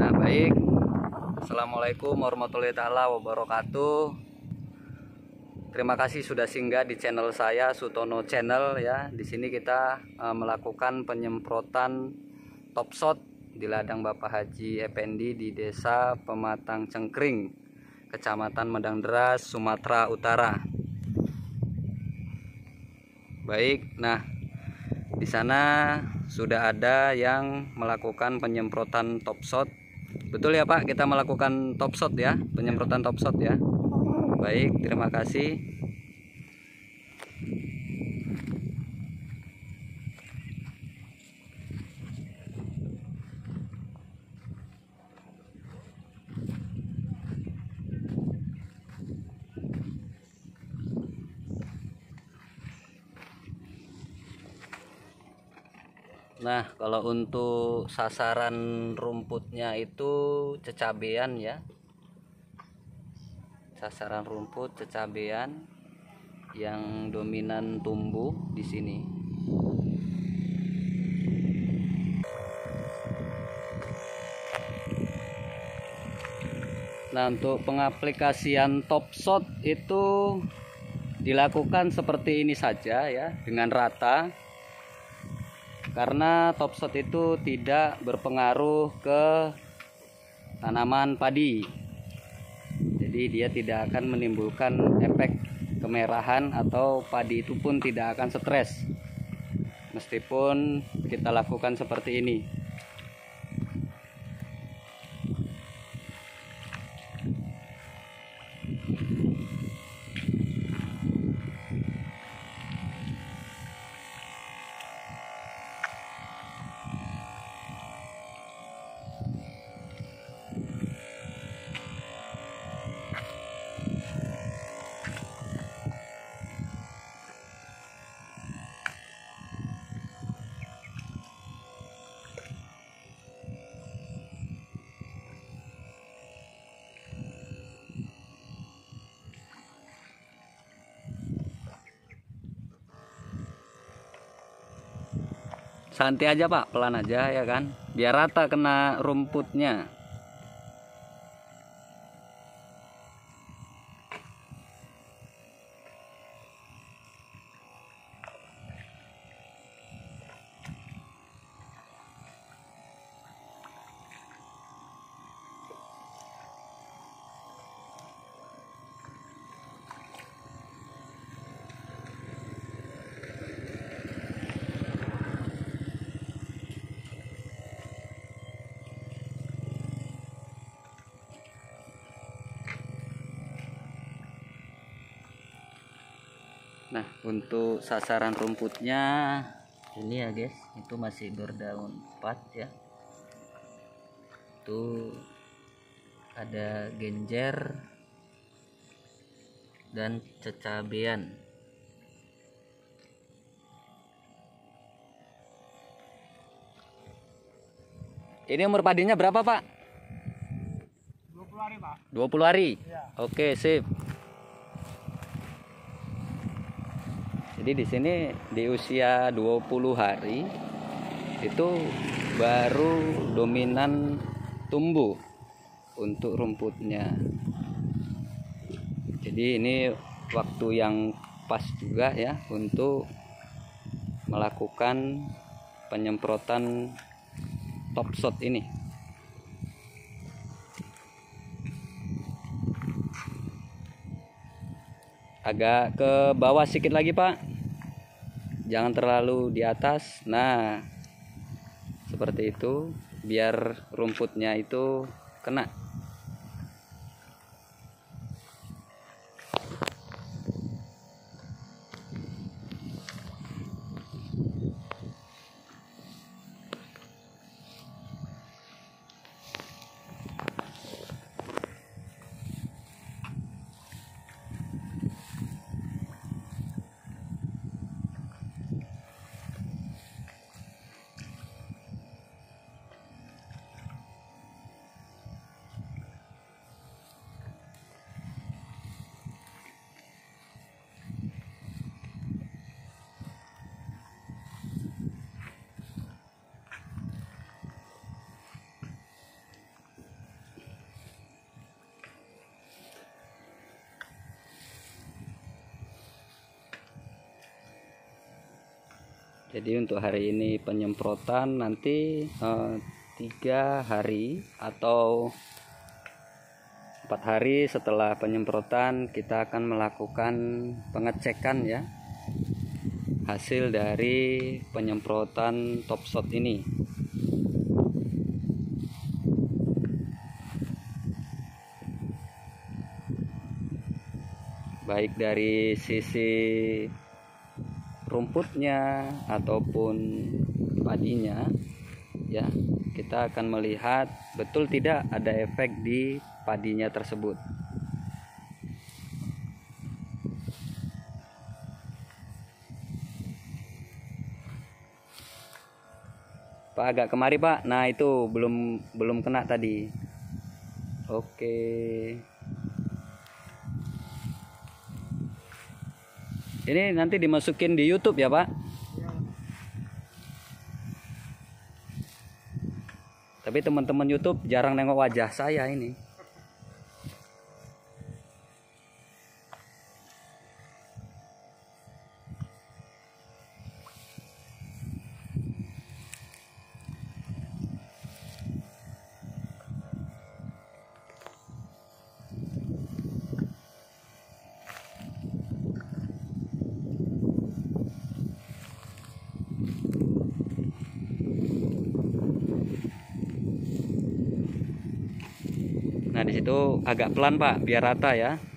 Nah baik Assalamualaikum warahmatullahi taala wabarakatuh Terima kasih sudah singgah di channel saya Sutono Channel ya. Di sini kita uh, melakukan penyemprotan top shot di ladang Bapak Haji Effendi di Desa Pematang Cengkring, Kecamatan Medang Deras, Sumatera Utara. Baik, nah di sana sudah ada yang melakukan penyemprotan top shot. Betul ya Pak, kita melakukan top shot ya, penyemprotan top shot ya. Baik, terima kasih. Nah, kalau untuk sasaran rumputnya itu cecabean ya. Sasaran rumput cecabean yang dominan tumbuh di sini. Nah, untuk pengaplikasian top shot itu dilakukan seperti ini saja ya, dengan rata karena top shot itu tidak berpengaruh ke tanaman padi jadi dia tidak akan menimbulkan efek kemerahan atau padi itu pun tidak akan stres meskipun kita lakukan seperti ini santai aja pak pelan aja ya kan biar rata kena rumputnya nah untuk sasaran rumputnya ini ya guys itu masih berdaun 4 ya itu ada genjer dan cecabean ini umur padinya berapa pak 20 hari pak 20 hari ya. oke sip Jadi di sini di usia 20 hari itu baru dominan tumbuh untuk rumputnya. Jadi ini waktu yang pas juga ya untuk melakukan penyemprotan top shot ini. Agak ke bawah sedikit lagi, Pak jangan terlalu di atas nah seperti itu biar rumputnya itu kena jadi untuk hari ini penyemprotan nanti eh, tiga hari atau empat hari setelah penyemprotan kita akan melakukan pengecekan ya hasil dari penyemprotan top shot ini baik dari sisi rumputnya ataupun padinya ya kita akan melihat betul tidak ada efek di padinya tersebut Pak agak kemari Pak. Nah, itu belum belum kena tadi. Oke. Okay. Ini nanti dimasukin di YouTube ya, Pak. Tapi teman-teman YouTube jarang nengok wajah saya ini. itu agak pelan Pak biar rata ya